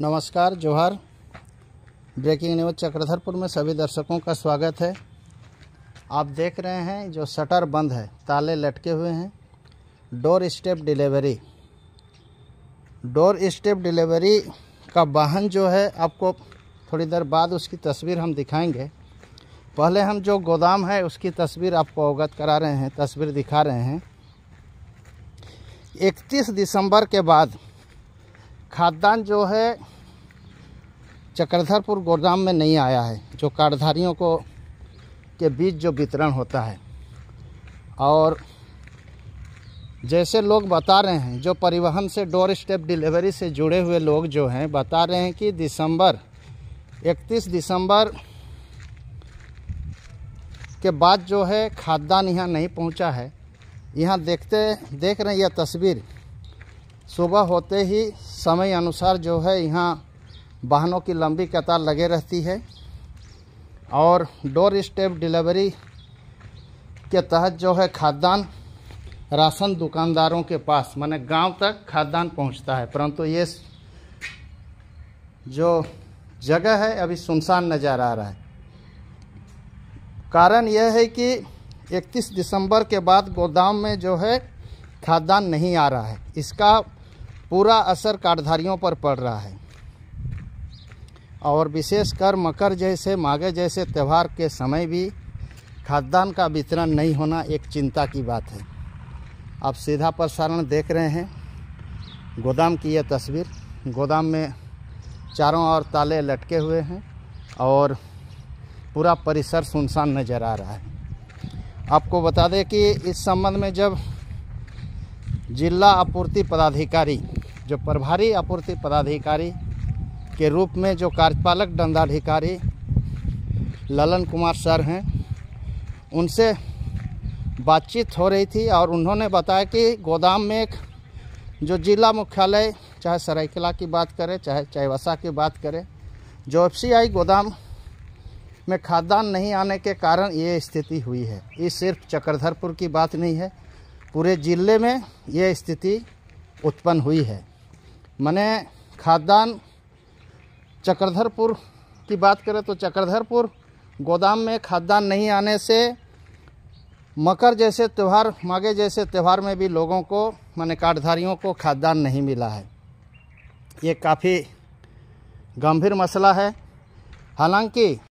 नमस्कार जोहर breaking news Chakradharpur में सभी दर्शकों का स्वागत है आप देख रहे हैं जो शटर बंद है ताले लटके हुए हैं doorstep delivery doorstep delivery का वाहन जो है आपको थोड़ी देर बाद उसकी तस्वीर हम दिखाएंगे पहले हम जो गोदाम है उसकी तस्वीर आपको अवगत करा रहे हैं तस्वीर दिखा रहे हैं इकतीस दिसंबर के बाद खाद्यान्न जो है चक्रधरपुर गोदाम में नहीं आया है जो कार्डधारियों को के बीच जो वितरण होता है और जैसे लोग बता रहे हैं जो परिवहन से डोर स्टेप डिलीवरी से जुड़े हुए लोग जो हैं बता रहे हैं कि दिसंबर 31 दिसंबर के बाद जो है खाद्यान्न यहाँ नहीं पहुँचा है यहाँ देखते देख रहे हैं यह तस्वीर सुबह होते ही समय अनुसार जो है यहाँ वाहनों की लंबी कतार लगे रहती है और डोर स्टेप डिलीवरी के तहत जो है खाद्यान्न राशन दुकानदारों के पास माने गांव तक खाद्यान्न पहुंचता है परंतु ये जो जगह है अभी सुनसान नज़र आ रहा है कारण यह है कि 31 दिसंबर के बाद गोदाम में जो है खाद्यान्न नहीं आ रहा है इसका पूरा असर कार्डधारियों पर पड़ रहा है और विशेषकर मकर जैसे माघे जैसे त्यौहार के समय भी खाद्यान्न का वितरण नहीं होना एक चिंता की बात है आप सीधा प्रसारण देख रहे हैं गोदाम की यह तस्वीर गोदाम में चारों ओर ताले लटके हुए हैं और पूरा परिसर सुनसान नज़र आ रहा है आपको बता दें कि इस संबंध में जब जिला आपूर्ति पदाधिकारी जो प्रभारी आपूर्ति पदाधिकारी के रूप में जो कार्यपालक दंडाधिकारी ललन कुमार सर हैं उनसे बातचीत हो रही थी और उन्होंने बताया कि गोदाम में एक जो जिला मुख्यालय चाहे सरायकला की बात करें चाहे चाईवासा की बात करें जो एफ गोदाम में खाद्यान्न नहीं आने के कारण ये स्थिति हुई है ये सिर्फ चक्रधरपुर की बात नहीं है पूरे ज़िले में ये स्थिति उत्पन्न हुई है मैंने खाद्यान्न चक्रधरपुर की बात करें तो चक्रधरपुर गोदाम में खाद्यान्न नहीं आने से मकर जैसे त्यौहार माघे जैसे त्यौहार में भी लोगों को मैंने कार्डधारियों को खाद्यान्न नहीं मिला है ये काफ़ी गंभीर मसला है हालांकि